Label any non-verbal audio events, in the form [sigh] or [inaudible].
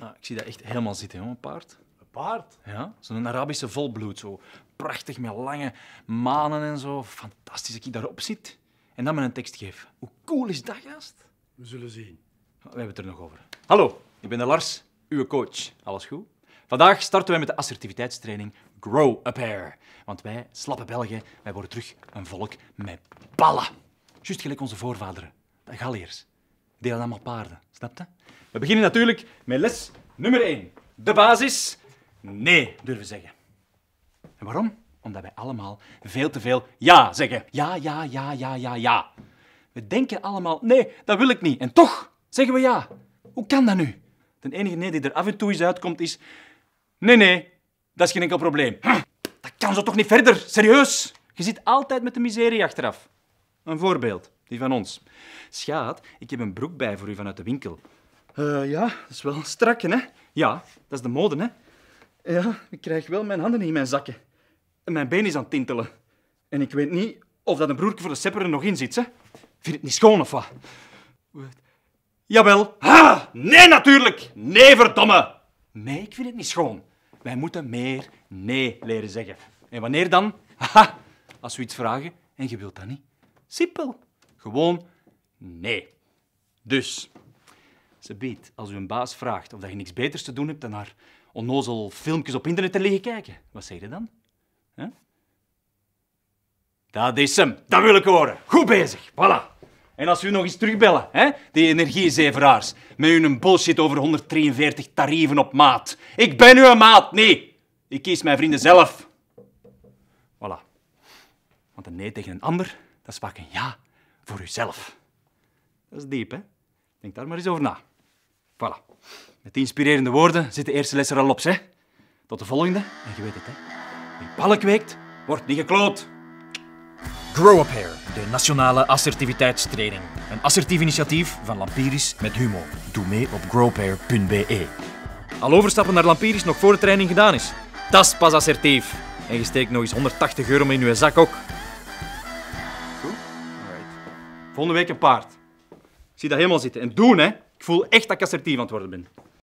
Ah, ik zie dat echt helemaal zitten, een paard. Een paard? Ja, zo'n Arabische volbloed. Zo prachtig met lange manen en zo. Fantastisch dat ik daarop zit en dan me een tekst geef. Hoe cool is dat, gast? We zullen zien. We hebben het er nog over. Hallo, ik ben de Lars, uw coach. Alles goed? Vandaag starten wij met de assertiviteitstraining Grow a Pair. Want wij, slappe Belgen, wij worden terug een volk met ballen. Juist gelijk onze voorvaderen, de Galliërs deel allemaal paarden. Snap je? We beginnen natuurlijk met les nummer 1. De basis? Nee, durven zeggen. En waarom? Omdat wij allemaal veel te veel ja zeggen. Ja, ja, ja, ja, ja, ja. We denken allemaal, nee, dat wil ik niet. En toch zeggen we ja. Hoe kan dat nu? De enige nee die er af en toe eens uitkomt is, nee, nee, dat is geen enkel probleem. [clears throat] Dat kan zo toch niet verder? Serieus? Je zit altijd met de miserie achteraf. Een voorbeeld. Die van ons. Schaat, ik heb een broek bij voor u vanuit de winkel. Eh, ja, dat is wel strak, strakke, hè? Ja, dat is de mode, hè? Ja, ik krijg wel mijn handen in mijn zakken. En mijn been is aan het tintelen. En ik weet niet of dat een broertje voor de sepper nog in zit, hè? Vind het niet schoon, of wat? Jawel. Ha! Ah, nee, natuurlijk. Nee, verdomme. Nee, ik vind het niet schoon. Wij moeten meer nee leren zeggen. En wanneer dan? Haha, als we iets vragen en je wilt dat niet. Simpel. Gewoon nee. Dus, ze biedt, als u een baas vraagt of dat je niks beters te doen hebt dan naar onnozel filmpjes op internet te liggen kijken, wat zeg je dan? Dat is hem. Dat wil ik horen. Goed bezig. Voilà. En als u nog eens terugbellen, hè? die energiezeveraars, met hun bullshit over 143 tarieven op maat. Ik ben uw maat, nee. Ik kies mijn vrienden zelf. Voilà. Want een nee tegen een ander, dat is vaak een ja voor uzelf. Dat is diep, hè? Denk daar maar eens over na. Voilà. Met die inspirerende woorden zit de eerste les er al op, hè? Tot de volgende. En je weet het, hè? Wie ballen kweekt, wordt niet gekloot. Grow Up Hair, de nationale assertiviteitstraining. Een assertief initiatief van Lampiris met Humo. Doe mee op growuphair.be. Al overstappen naar Lampiris nog voor de training gedaan is. Dat is pas assertief. En je steekt nog eens 180 euro in je zak ook. Volgende week een paard. Ik zie dat helemaal zitten. En doen, hè. Ik voel echt dat ik assertief aan het worden ben.